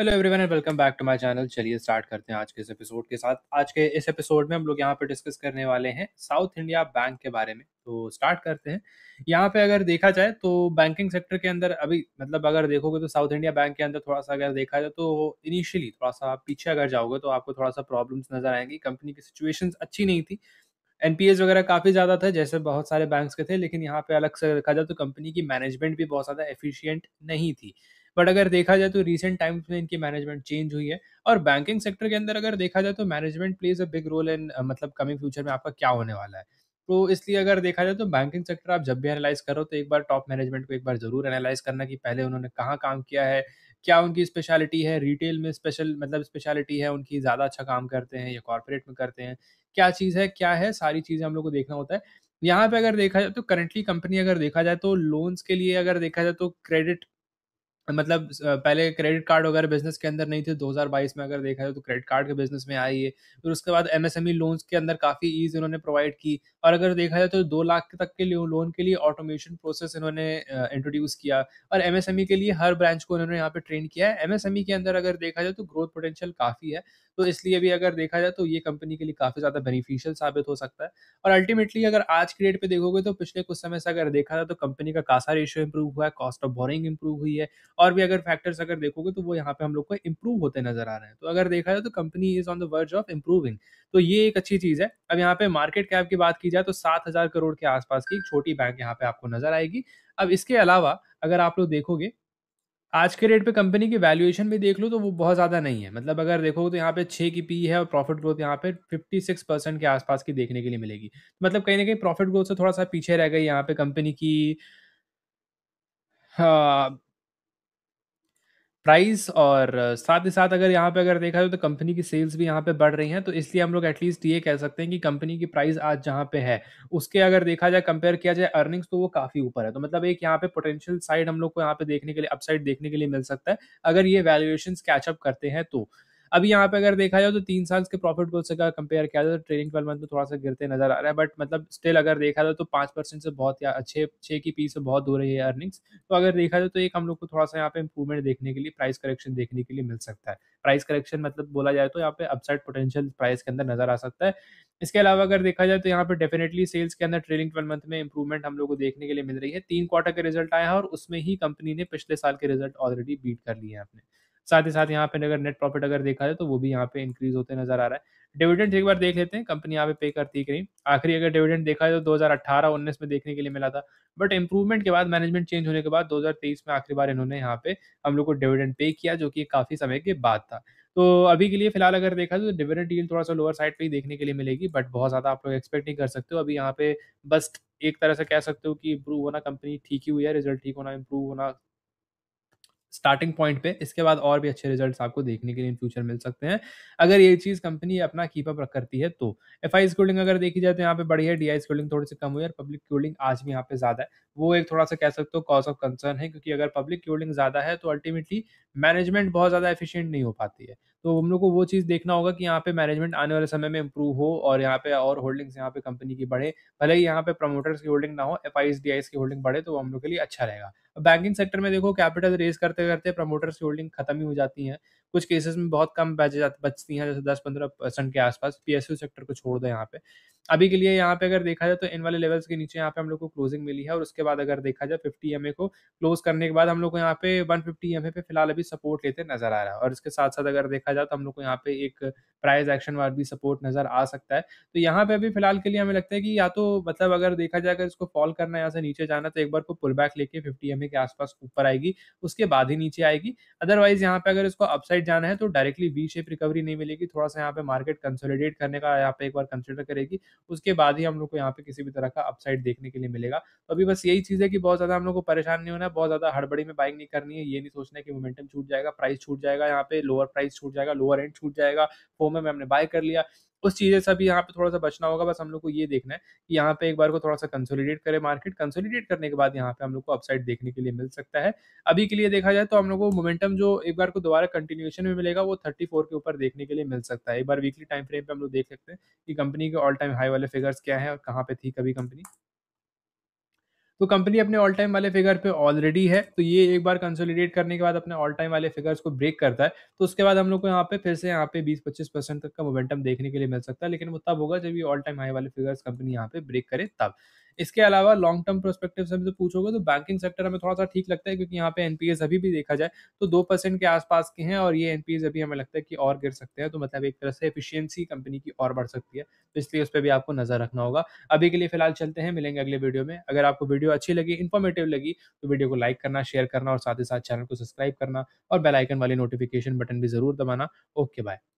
hello everyone and welcome back to my channel चलिए start करते हैं आज के इस एपिसोड के साथ आज के इस एपिसोड में हम लोग यहाँ पे डिस्कस करने वाले हैं साउथ इंडिया बैंक के बारे में तो स्टार्ट करते हैं यहाँ पे अगर देखा जाए तो बैंकिंग सेक्टर के अंदर अभी मतलब अगर देखोगे तो साउथ इंडिया बैंक के अंदर थोड़ा सा अगर देखा जाए तो इनिशियली थोड़ा सा पीछे अगर जाओगे तो आपको थोड़ा सा प्रॉब्लम्स नजर आएंगी कंपनी की सिचुएशन अच्छी नहीं थी एनपीएस वगैरह काफ़ी ज़्यादा था जैसे बहुत सारे बैंक्स के थे लेकिन यहाँ पे अलग से देखा जाए तो कंपनी की मैनेजमेंट भी बहुत ज़्यादा एफिशिएंट नहीं थी बट अगर देखा जाए तो रिसेंट टाइम्स में इनकी मैनेजमेंट चेंज हुई है और बैंकिंग सेक्टर के अंदर अगर देखा जाए तो management plays a big role in मतलब कमिंग फ्यूचर में आपका क्या होने वाला है तो इसलिए अगर देखा जाए तो बैंकिंग सेक्टर आप जब भी एनालाइज करो तो एक बार टॉप मैनेजमेंट को एक बार जरूर एनालाइज करना कि पहले उन्होंने कहाँ काम किया है क्या उनकी स्पेशलिटी है रिटेल में स्पेशल मतलब स्पेशलिटी है उनकी ज़्यादा अच्छा काम करते हैं या कॉरपोरेट में करते हैं क्या चीज़ है क्या है सारी चीज़ें हम लोग को देखना होता है यहाँ पे अगर देखा जाए तो करंटली कंपनी अगर देखा जाए तो लोन्स के लिए अगर देखा जाए तो क्रेडिट मतलब पहले क्रेडिट कार्ड वगैरह बिजनेस के अंदर नहीं थे 2022 में अगर देखा जाए तो क्रेडिट कार्ड के बिजनेस में आई है फिर उसके बाद एमएसएमई लोन्स e के अंदर काफ़ी ईज इन्होंने प्रोवाइड की और अगर देखा जाए तो दो लाख तक के लिए लोन के लिए ऑटोमेशन प्रोसेस इन्होंने इंट्रोड्यूस किया और एमएसएमई e के लिए हर ब्रांच को इन्होंने यहाँ पर ट्रेन किया है एमएसएमई e के अंदर अगर देखा जाए तो ग्रोथ पोटेंशियल काफ़ी है तो इसलिए भी अगर देखा जाए तो ये कंपनी के लिए काफ़ी ज़्यादा बेनिफिशियल साबित हो सकता है और अल्टीमेटली अगर आज के डेट पर देखोगे तो पिछले कुछ समय से अगर देखा जाए तो कंपनी का कासा रेशियो इंप्रूव हुआ है कॉस्ट ऑफ बोरिंग इंप्रूव हुई है और भी अगर फैक्टर्स अगर देखोगे तो वो यहाँ पे हम लोग को इम्प्रूव होते नजर आ रहे हैं तो अगर देखा जाए तो company is on the verge of improving तो ये एक अच्छी चीज़ है अब यहाँ पे मार्केट कैप की बात की जाए तो सात हज़ार करोड़ के आसपास की एक छोटी बैंक यहाँ पे आपको नजर आएगी अब इसके अलावा अगर आप लोग देखोगे आज के रेट पे कंपनी की वैल्यूएशन भी देख लो तो वो बहुत ज़्यादा नहीं है मतलब अगर देखो तो यहाँ पे छः की पी है और प्रॉफिट ग्रोथ यहाँ पे फिफ्टी सिक्स परसेंट के आसपास की देखने के लिए मिलेगी मतलब कहीं ना कहीं प्रॉफिट ग्रोथ से थोड़ा सा पीछे रह गई यहाँ पे कंपनी की हाँ, प्राइस और साथ ही साथ अगर यहाँ पे अगर देखा जाए तो कंपनी की सेल्स भी यहाँ पे बढ़ रही हैं तो इसलिए हम लोग एटलीस्ट ये कह सकते हैं कि कंपनी की प्राइस आज जहाँ पे है उसके अगर देखा जाए कंपेयर किया जाए अर्निंग्स तो वो काफ़ी ऊपर है तो मतलब एक यहाँ पे पोटेंशियल साइड हम लोग को यहाँ पे देखने के लिए अपसाइड देखने के लिए मिल सकता है अगर ये वैल्यूएशन कैचअप करते हैं तो अभी यहाँ पे अगर देखा जाए तो तीन साल के प्रॉफिट ग्रोथ से अगर कंपेयर किया जाए तो ट्रेडिंग ट्वेल्व मंथ में थोड़ा सा गिरते नजर आ रहा है बट मतलब स्टिल अगर देखा जाए तो पांच परसेंट से बहुत या अच्छे छः की पी से बहुत हो रही है अर्निंग्स तो अगर देखा जाए तो एक हम लोग को थोड़ा सा यहाँ पे इंप्रूवमेंट देखने के लिए प्राइस करेक्शन देखने के लिए मिल सकता है प्राइस करेक्शन मतलब बोला जाए तो यहाँ पे अपसाइड पोटेंशियल प्राइस के अंदर नजर आ सकता है इसके अलावा अगर देखा जाए तो यहाँ पे डेफिनेटली सेल्स के अंदर ट्रेलिंग ट्वेल्व मंथ में इंप्रूवमेंट हम लोग को देखने के लिए मिल रही है तीन क्वार्टर के रिजल्ट आया है और उसमें ही कंपनी ने पिछले साल के रिजल्ट ऑलरेडी बीट कर लिए हैं अपने साथ ही साथ यहाँ पे अगर नेट प्रॉफिट अगर देखा जाए तो वो भी यहाँ पे इंक्रीज होते नजर आ रहा है डिविडेंड एक बार देख लेते हैं कंपनी यहाँ पे पे करती है कहीं आखिरी अगर डिविडेंड देखा जाए तो 2018-19 में देखने के लिए मिला था बट इंप्रूवमेंट के बाद मैनेजमेंट चेंज होने के बाद 2023 में आखिरी बार इन्होंने यहाँ पे हम लोग को डिविडेंड पे किया जो कि काफ़ी समय के बाद था तो अभी के लिए फिलहाल अगर देखा तो डिविडेंड डील थोड़ा सा लोअर साइड पे ही देखने के लिए मिलेगी बट बहुत ज़्यादा आप लोग एक्सपेक्ट नहीं कर सकते हो अभी यहाँ पे बस एक तरह से कह सकते हो कि इंप्रूव होना कंपनी ठीक ही हुई है रिजल्ट ठीक होना इम्प्रूव होना स्टार्टिंग पॉइंट पे इसके बाद और भी अच्छे रिजल्ट्स आपको देखने के लिए इन फ्यूचर मिल सकते हैं अगर ये चीज़ कंपनी अपना कीप अप करती है तो एफ आई स्कोल्डिंग अगर देखी जाए तो यहाँ पे बढ़ी है डी आई स्कूलिंग थोड़ी सी कम हुई है और पब्लिक क्यूलिंग आज भी यहाँ पे ज़्यादा है वो एक थोड़ा सा कह सकते हो कॉज ऑफ कंसर्न है क्योंकि अगर पब्लिक क्यूलिंग ज़्यादा है तो अल्टीमेटली मैनेजमेंट बहुत ज़्यादा एफिशियंट नहीं हो पाती है तो हम लोग को वो चीज़ देखना होगा कि यहाँ पे मैनेजमेंट आने वाले समय में इम्प्रूव हो और यहाँ पे और होल्डिंग्स यहाँ पे कंपनी की बढ़े भले ही यहाँ पे प्रमोटर्स की होल्डिंग ना हो एफ आई की होल्डिंग बढ़े तो हम लोग के लिए अच्छा रहेगा बैंकिंग सेक्टर में देखो कैपिटल रेज करते करते प्रमोटर्स की होल्डिंग खत्म ही हो जाती है कुछ केसेस में बहुत कम बच बचती हैं जैसे दस पंद्रह परसेंट के आसपास पी सेक्टर को छोड़ दो यहाँ पे अभी के लिए यहाँ पे अगर देखा जाए तो इन वाले लेवल्स के नीचे यहाँ पे हम लोग को क्लोजिंग मिली है और उसके बाद अगर देखा जाए फिफ्टी एम को क्लोज करने के बाद हम लोग को यहाँ पे वन फिफ्टी एम पे फिलहाल अभी सपोर्ट लेते नजर आ रहा है और इसके साथ साथ अगर देखा जाए तो हम लोग को यहाँ पे एक प्राइज एक्शन वार भी सपोर्ट नजर आ सकता है तो यहाँ पे अभी फिलहाल के लिए हमें लगता है कि या तो मतलब अगर देखा जाए अगर इसको फॉल करना यहाँ से नीचे जाना तो एक बार को पुल बैक लेके फिफ्टी एम के आसपास ऊपर आएगी उसके बाद ही नीचे आएगी अदरवाइज यहाँ पे अगर इसको अपसाइड जाना है तो डायरेक्टली वी शेप रिकवरी नहीं मिलेगी थोड़ा सा यहाँ पे मार्केट कंसोलिडेट करने का यहाँ पे एक बार कंसिडर करेगी उसके बाद ही हम लोग को यहाँ पे किसी भी तरह का अपसाइड देखने के लिए मिलेगा तो अभी बस यही चीज़ है कि बहुत ज़्यादा हम लोग को परेशान नहीं होना है बहुत ज़्यादा हड़बड़ी में बाइंग नहीं करनी है ये नहीं सोचना है कि मोमेंटम छूट जाएगा प्राइस छूट जाएगा यहाँ पे लोअर प्राइस छूट जाएगा लोअर एंड छूट जाएगा फोम में हमने बाय कर लिया उस चीज़ें से भी यहाँ पे थोड़ा सा बचना होगा बस हम लोग को ये देखना है कि यहाँ पे एक बार को थोड़ा सा कंसोलिडेट करें मार्केट कंसोलिडेट करने के बाद यहाँ पे हम लोग को अपसाइड देखने के लिए मिल सकता है अभी के लिए देखा जाए तो हम लोग को मोमेंटम जो एक बार को दोबारा कंटिन्यूएशन में मिलेगा वो थर्टी के ऊपर देखने के लिए मिल सकता है एक बार वीकली टाइम फ्रेम पर हम लोग देख सकते हैं कि कंपनी के ऑल टाइम हाई वाले फिगर्स क्या है और कहाँ पे थी कभी कंपनी तो कंपनी अपने ऑल टाइम वाले फिगर पे ऑलरेडी है तो ये एक बार कंसोलिडेट करने के बाद अपने ऑल टाइम वाले फिगर्स को ब्रेक करता है तो उसके बाद हम लोग को यहाँ पे फिर से यहाँ पे बीस पच्चीस परसेंट तक का मोमेंटम देखने के लिए मिल सकता है लेकिन वो तब होगा जब ये ऑल टाइम हाई वाले फिगर्स कंपनी यहाँ पे ब्रेक करे तब इसके अलावा लॉन्ग टर्म प्रोस्पेक्टिव से हम तो पूछोगे तो बैंकिंग सेक्टर हमें थोड़ा सा ठीक लगता है क्योंकि यहाँ पे एनपीएस अभी भी देखा जाए तो दो परसेंट के आसपास के हैं और ये एनपीएस अभी हमें लगता है कि और गिर सकते हैं तो मतलब एक तरह से एफिशियंसी कंपनी की और बढ़ सकती है तो इसलिए उस पर भी आपको नजर रखना होगा अभी के लिए फिलहाल चलते हैं मिलेंगे अगले वीडियो में अगर आपको वीडियो अच्छी लगी इन्फॉर्मेटिव लगी तो वीडियो को लाइक करना शेयर करना और साथ ही साथ चैनल को सब्सक्राइब करना और बेलाइकन वाले नोटिफिकेशन बटन भी जरूर दबाना ओके बाय